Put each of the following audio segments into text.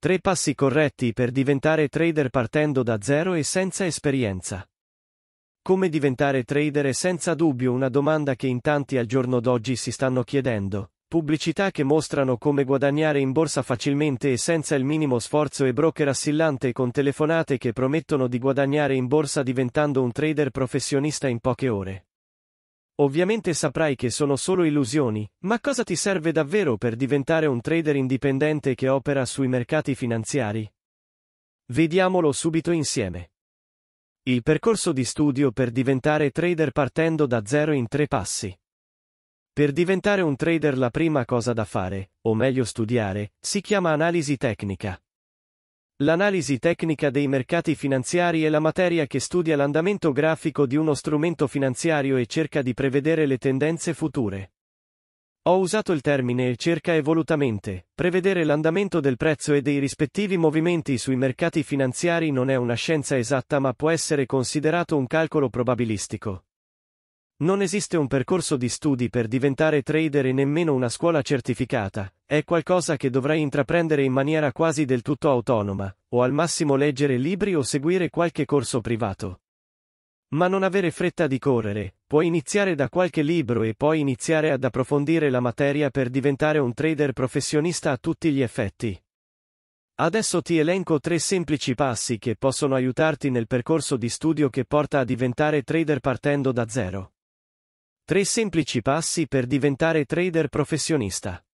Tre passi corretti per diventare trader partendo da zero e senza esperienza. Come diventare trader è senza dubbio una domanda che in tanti al giorno d'oggi si stanno chiedendo. Pubblicità che mostrano come guadagnare in borsa facilmente e senza il minimo sforzo e broker assillante con telefonate che promettono di guadagnare in borsa diventando un trader professionista in poche ore. Ovviamente saprai che sono solo illusioni, ma cosa ti serve davvero per diventare un trader indipendente che opera sui mercati finanziari? Vediamolo subito insieme. Il percorso di studio per diventare trader partendo da zero in tre passi. Per diventare un trader la prima cosa da fare, o meglio studiare, si chiama analisi tecnica. L'analisi tecnica dei mercati finanziari è la materia che studia l'andamento grafico di uno strumento finanziario e cerca di prevedere le tendenze future. Ho usato il termine cerca evolutamente, prevedere l'andamento del prezzo e dei rispettivi movimenti sui mercati finanziari non è una scienza esatta ma può essere considerato un calcolo probabilistico. Non esiste un percorso di studi per diventare trader e nemmeno una scuola certificata, è qualcosa che dovrai intraprendere in maniera quasi del tutto autonoma, o al massimo leggere libri o seguire qualche corso privato. Ma non avere fretta di correre, puoi iniziare da qualche libro e poi iniziare ad approfondire la materia per diventare un trader professionista a tutti gli effetti. Adesso ti elenco tre semplici passi che possono aiutarti nel percorso di studio che porta a diventare trader partendo da zero. Tre semplici passi per diventare trader professionista.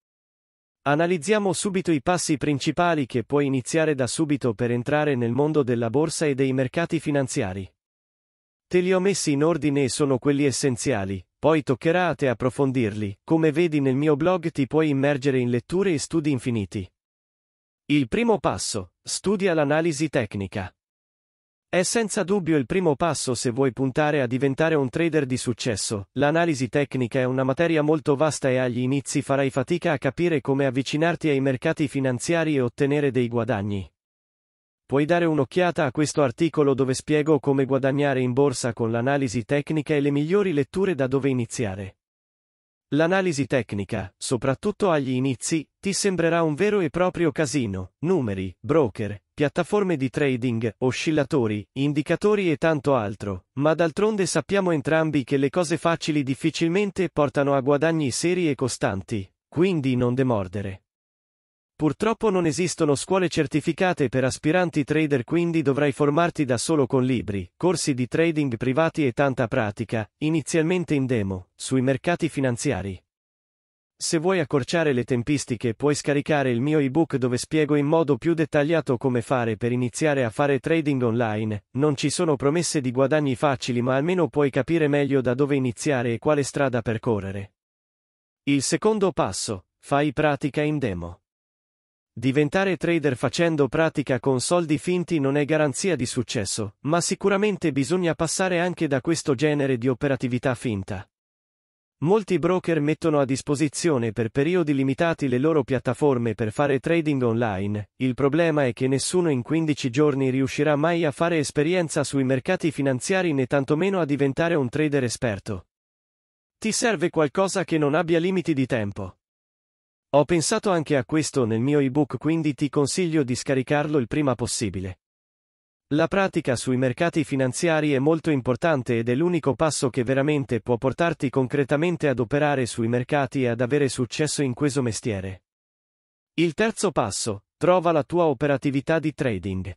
Analizziamo subito i passi principali che puoi iniziare da subito per entrare nel mondo della borsa e dei mercati finanziari. Te li ho messi in ordine e sono quelli essenziali, poi toccherà a te approfondirli, come vedi nel mio blog ti puoi immergere in letture e studi infiniti. Il primo passo, studia l'analisi tecnica. È senza dubbio il primo passo se vuoi puntare a diventare un trader di successo. L'analisi tecnica è una materia molto vasta e agli inizi farai fatica a capire come avvicinarti ai mercati finanziari e ottenere dei guadagni. Puoi dare un'occhiata a questo articolo dove spiego come guadagnare in borsa con l'analisi tecnica e le migliori letture da dove iniziare. L'analisi tecnica, soprattutto agli inizi, ti sembrerà un vero e proprio casino, numeri, broker, piattaforme di trading, oscillatori, indicatori e tanto altro, ma d'altronde sappiamo entrambi che le cose facili difficilmente portano a guadagni seri e costanti, quindi non demordere. Purtroppo non esistono scuole certificate per aspiranti trader quindi dovrai formarti da solo con libri, corsi di trading privati e tanta pratica, inizialmente in demo, sui mercati finanziari. Se vuoi accorciare le tempistiche puoi scaricare il mio ebook dove spiego in modo più dettagliato come fare per iniziare a fare trading online, non ci sono promesse di guadagni facili ma almeno puoi capire meglio da dove iniziare e quale strada percorrere. Il secondo passo, fai pratica in demo. Diventare trader facendo pratica con soldi finti non è garanzia di successo, ma sicuramente bisogna passare anche da questo genere di operatività finta. Molti broker mettono a disposizione per periodi limitati le loro piattaforme per fare trading online, il problema è che nessuno in 15 giorni riuscirà mai a fare esperienza sui mercati finanziari né tantomeno a diventare un trader esperto. Ti serve qualcosa che non abbia limiti di tempo. Ho pensato anche a questo nel mio ebook quindi ti consiglio di scaricarlo il prima possibile. La pratica sui mercati finanziari è molto importante ed è l'unico passo che veramente può portarti concretamente ad operare sui mercati e ad avere successo in questo mestiere. Il terzo passo, trova la tua operatività di trading.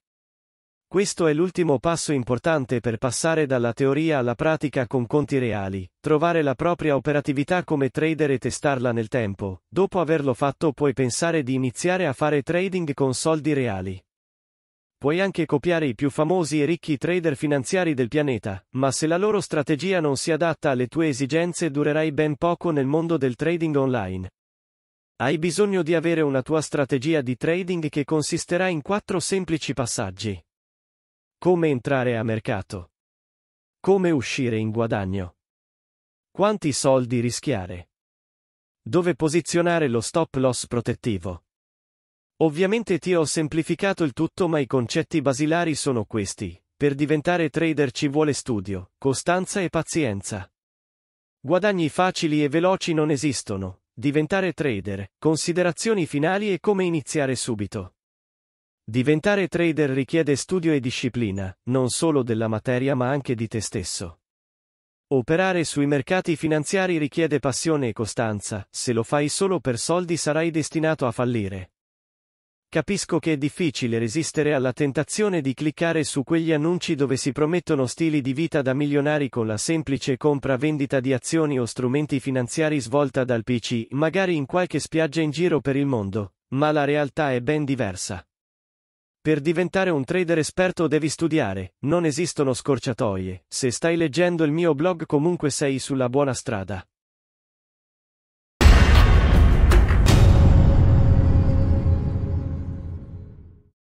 Questo è l'ultimo passo importante per passare dalla teoria alla pratica con conti reali, trovare la propria operatività come trader e testarla nel tempo. Dopo averlo fatto puoi pensare di iniziare a fare trading con soldi reali. Puoi anche copiare i più famosi e ricchi trader finanziari del pianeta, ma se la loro strategia non si adatta alle tue esigenze durerai ben poco nel mondo del trading online. Hai bisogno di avere una tua strategia di trading che consisterà in quattro semplici passaggi. Come entrare a mercato? Come uscire in guadagno? Quanti soldi rischiare? Dove posizionare lo stop loss protettivo? Ovviamente ti ho semplificato il tutto ma i concetti basilari sono questi. Per diventare trader ci vuole studio, costanza e pazienza. Guadagni facili e veloci non esistono. Diventare trader, considerazioni finali e come iniziare subito. Diventare trader richiede studio e disciplina, non solo della materia ma anche di te stesso. Operare sui mercati finanziari richiede passione e costanza, se lo fai solo per soldi sarai destinato a fallire. Capisco che è difficile resistere alla tentazione di cliccare su quegli annunci dove si promettono stili di vita da milionari con la semplice compra-vendita di azioni o strumenti finanziari svolta dal PC, magari in qualche spiaggia in giro per il mondo, ma la realtà è ben diversa. Per diventare un trader esperto devi studiare, non esistono scorciatoie, se stai leggendo il mio blog comunque sei sulla buona strada.